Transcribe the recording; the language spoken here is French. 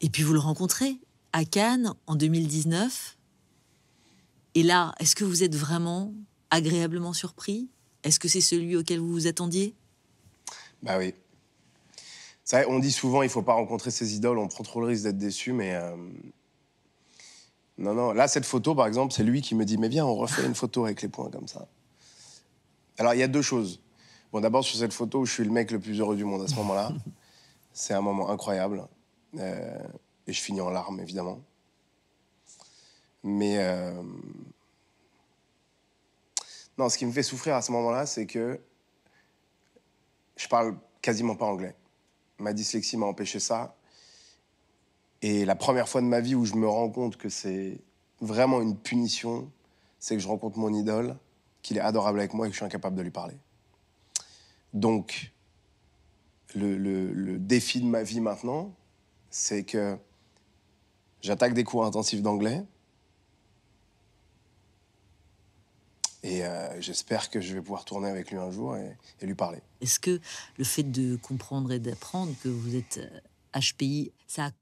Et puis vous le rencontrez à Cannes en 2019. Et là, est-ce que vous êtes vraiment agréablement surpris Est-ce que c'est celui auquel vous vous attendiez Bah oui. Ça, on dit souvent, il faut pas rencontrer ses idoles, on prend trop le risque d'être déçu, mais euh, non, non. Là, cette photo, par exemple, c'est lui qui me dit, mais viens, on refait une photo avec les points comme ça. Alors, il y a deux choses. Bon, d'abord, sur cette photo, je suis le mec le plus heureux du monde à ce moment-là. c'est un moment incroyable. Euh, et je finis en larmes, évidemment. Mais. Euh, non, ce qui me fait souffrir à ce moment-là, c'est que je parle quasiment pas anglais. Ma dyslexie m'a empêché ça. Et la première fois de ma vie où je me rends compte que c'est vraiment une punition, c'est que je rencontre mon idole, qu'il est adorable avec moi et que je suis incapable de lui parler. Donc, le défi de ma vie maintenant, c'est que j'attaque des cours intensifs d'anglais. Et euh, j'espère que je vais pouvoir tourner avec lui un jour et, lui parler. Est-ce que le fait de comprendre et d'apprendre que vous êtes HPI, euh, ça a